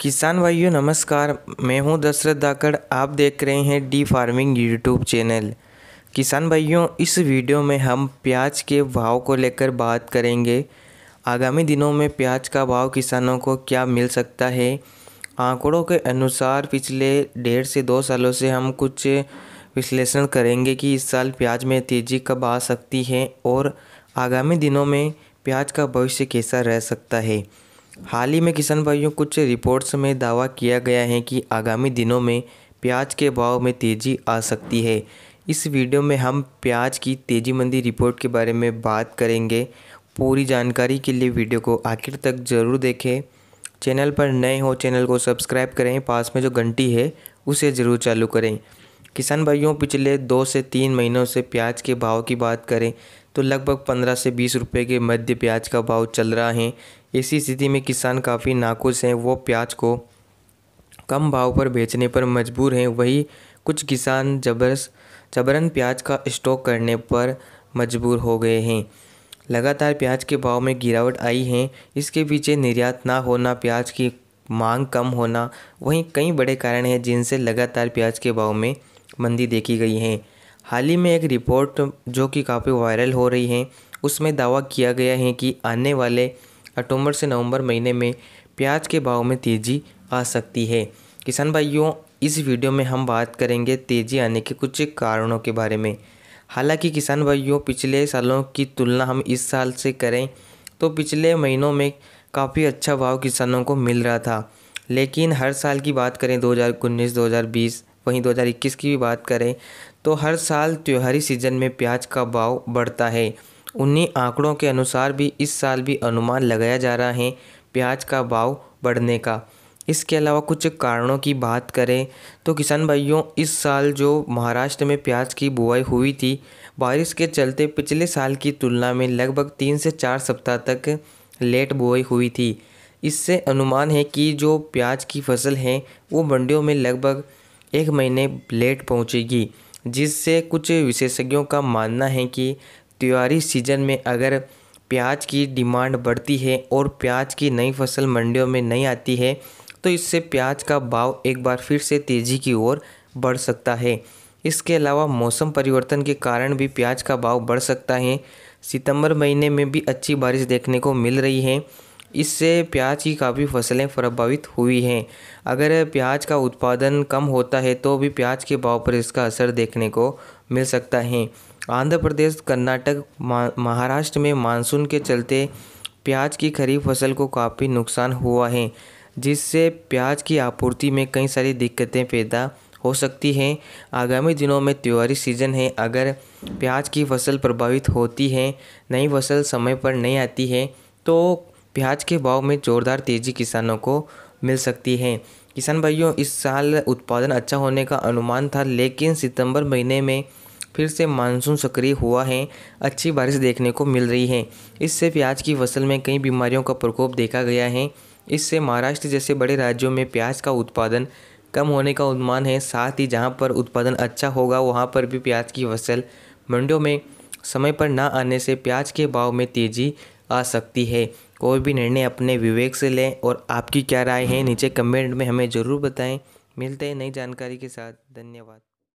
किसान भाइयों नमस्कार मैं हूं दशरथ दाकड़ आप देख रहे हैं डी फार्मिंग यूट्यूब चैनल किसान भाइयों इस वीडियो में हम प्याज के भाव को लेकर बात करेंगे आगामी दिनों में प्याज का भाव किसानों को क्या मिल सकता है आंकड़ों के अनुसार पिछले डेढ़ से दो सालों से हम कुछ विश्लेषण करेंगे कि इस साल प्याज में तेज़ी कब आ सकती है और आगामी दिनों में प्याज का भविष्य कैसा रह सकता है हाल ही में किसान भाइयों कुछ रिपोर्ट्स में दावा किया गया है कि आगामी दिनों में प्याज के भाव में तेज़ी आ सकती है इस वीडियो में हम प्याज की तेज़ी मंदी रिपोर्ट के बारे में बात करेंगे पूरी जानकारी के लिए वीडियो को आखिर तक ज़रूर देखें चैनल पर नए हो चैनल को सब्सक्राइब करें पास में जो घंटी है उसे ज़रूर चालू करें किसान भाइयों पिछले दो से तीन महीनों से प्याज के भाव की बात करें तो लगभग पंद्रह से बीस रुपए के मध्य प्याज का भाव चल रहा है इसी स्थिति में किसान काफ़ी नाखुश हैं वो प्याज को कम भाव पर बेचने पर मजबूर हैं वही कुछ किसान जबरस जबरन प्याज का स्टॉक करने पर मजबूर हो गए हैं लगातार प्याज के भाव में गिरावट आई है इसके पीछे निर्यात ना होना प्याज की मांग कम होना वहीं कई बड़े कारण हैं जिनसे लगातार प्याज के भाव में मंदी देखी गई है हाल ही में एक रिपोर्ट जो कि काफ़ी वायरल हो रही है उसमें दावा किया गया है कि आने वाले अक्टूबर से नवंबर महीने में प्याज के भाव में तेज़ी आ सकती है किसान भाइयों इस वीडियो में हम बात करेंगे तेज़ी आने के कुछ कारणों के बारे में हालांकि किसान भाइयों पिछले सालों की तुलना हम इस साल से करें तो पिछले महीनों में काफ़ी अच्छा भाव किसानों को मिल रहा था लेकिन हर साल की बात करें दो हज़ार वहीं दो की भी बात करें तो हर साल त्योहारी सीजन में प्याज का भाव बढ़ता है उन्हीं आंकड़ों के अनुसार भी इस साल भी अनुमान लगाया जा रहा है प्याज का भाव बढ़ने का इसके अलावा कुछ कारणों की बात करें तो किसान भाइयों इस साल जो महाराष्ट्र में प्याज की बुआई हुई थी बारिश के चलते पिछले साल की तुलना में लगभग तीन से चार सप्ताह तक लेट बुआई हुई थी इससे अनुमान है कि जो प्याज की फसल है वो मंडियों में लगभग एक महीने लेट पहुंचेगी जिससे कुछ विशेषज्ञों का मानना है कि त्योहारी सीजन में अगर प्याज की डिमांड बढ़ती है और प्याज की नई फसल मंडियों में नहीं आती है तो इससे प्याज का भाव एक बार फिर से तेज़ी की ओर बढ़ सकता है इसके अलावा मौसम परिवर्तन के कारण भी प्याज का भाव बढ़ सकता है सितंबर महीने में भी अच्छी बारिश देखने को मिल रही है इससे प्याज की काफ़ी फसलें प्रभावित हुई हैं अगर प्याज का उत्पादन कम होता है तो भी प्याज के भाव पर इसका असर देखने को मिल सकता है आंध्र प्रदेश कर्नाटक महाराष्ट्र में मानसून के चलते प्याज की खरीफ फसल को काफ़ी नुकसान हुआ है जिससे प्याज की आपूर्ति में कई सारी दिक्कतें पैदा हो सकती हैं आगामी दिनों में त्योहारी सीजन है अगर प्याज की फसल प्रभावित होती है नई फसल समय पर नहीं आती है तो प्याज के भाव में ज़ोरदार तेज़ी किसानों को मिल सकती है किसान भाइयों इस साल उत्पादन अच्छा होने का अनुमान था लेकिन सितंबर महीने में फिर से मानसून सक्रिय हुआ है अच्छी बारिश देखने को मिल रही है इससे प्याज की फसल में कई बीमारियों का प्रकोप देखा गया है इससे महाराष्ट्र जैसे बड़े राज्यों में प्याज का उत्पादन कम होने का अनुमान है साथ ही जहाँ पर उत्पादन अच्छा होगा वहाँ पर भी प्याज की फसल मंडियों में समय पर ना आने से प्याज के भाव में तेज़ी आ सकती है कोई भी निर्णय अपने विवेक से लें और आपकी क्या राय है नीचे कमेंट में हमें ज़रूर बताएं मिलते हैं नई जानकारी के साथ धन्यवाद